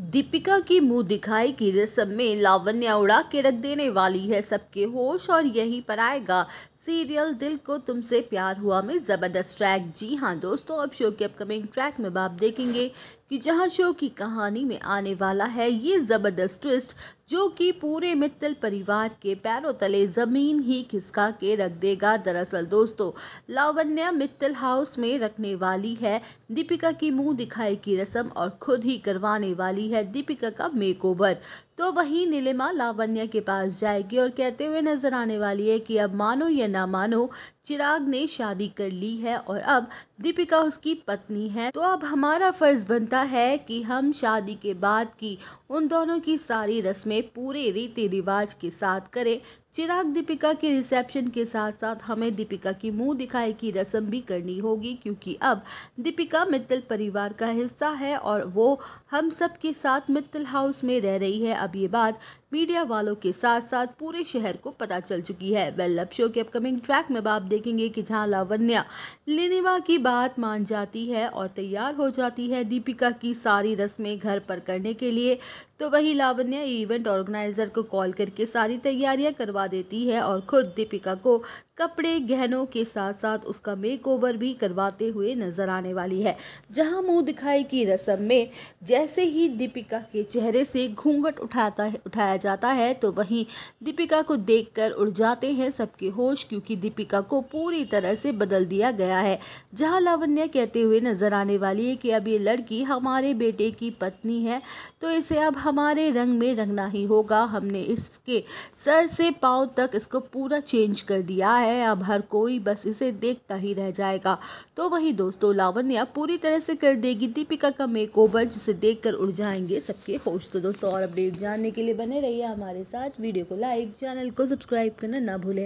दीपिका की मुंह दिखाई की रस्म में लावण्य उड़ा के रख देने वाली है सबके होश और यहीं पर आएगा सीरियल दिल को तुमसे प्यार हुआ में ज़बरदस्त ट्रैक जी हाँ दोस्तों अब शो के अपकमिंग ट्रैक में आप देखेंगे कि जहाँ शो की कहानी में आने वाला है ये ज़बरदस्त ट्विस्ट जो कि पूरे मित्तल परिवार के पैरों तले ज़मीन ही खिसका के रख देगा दरअसल दोस्तों लावण्या मित्तल हाउस में रखने वाली है दीपिका की मुंह दिखाई की रस्म और खुद ही करवाने वाली है दीपिका का मेकओवर तो वहीं नीलिमा लावण्या के पास जाएगी और कहते हुए नजर आने वाली है कि अब मानो या ना मानो चिराग ने शादी कर ली है और अब दीपिका उसकी पत्नी है तो अब हमारा फर्ज बनता है कि हम शादी के बाद की उन दोनों की सारी रस्में पूरे रीति रिवाज के साथ करें चिराग दीपिका के रिसेप्शन के साथ साथ हमें दीपिका की मुंह दिखाई की रस्म भी करनी होगी क्योंकि अब दीपिका मित्तल परिवार का हिस्सा है और वो हम सब के साथ मित्तल हाउस में रह रही है अब ये बात मीडिया वालों के साथ साथ पूरे शहर को पता चल चुकी है वेल लव शो के अपकमिंग ट्रैक में आप देखेंगे कि जहां लावण्या लिनिवा की बात मान जाती है और तैयार हो जाती है दीपिका की सारी रस्में घर पर करने के लिए तो वही लावण्या इवेंट ऑर्गेनाइज़र को कॉल करके सारी तैयारियां करवा देती है और खुद दीपिका को कपड़े गहनों के साथ साथ उसका मेकओवर भी करवाते हुए नजर आने वाली है जहां मुंह दिखाई की रस्म में जैसे ही दीपिका के चेहरे से घूंघट उठाता है उठाया जाता है तो वहीं दीपिका को देखकर उड़ जाते हैं सबके होश क्योंकि दीपिका को पूरी तरह से बदल दिया गया है जहां लावण्य कहते हुए नजर आने वाली है कि अब ये लड़की हमारे बेटे की पत्नी है तो इसे अब हमारे रंग में रंगना ही होगा हमने इसके सर से पाँव तक इसको पूरा चेंज कर दिया है है अब हर कोई बस इसे देखता ही रह जाएगा तो वहीं दोस्तों लावण्या पूरी तरह से कर देगी दीपिका का मेकओवर जिसे कर उड़ जाएंगे सबके होश तो दोस्तों और अपडेट जानने के लिए बने रहिए हमारे साथ वीडियो को लाइक चैनल को सब्सक्राइब करना ना भूलें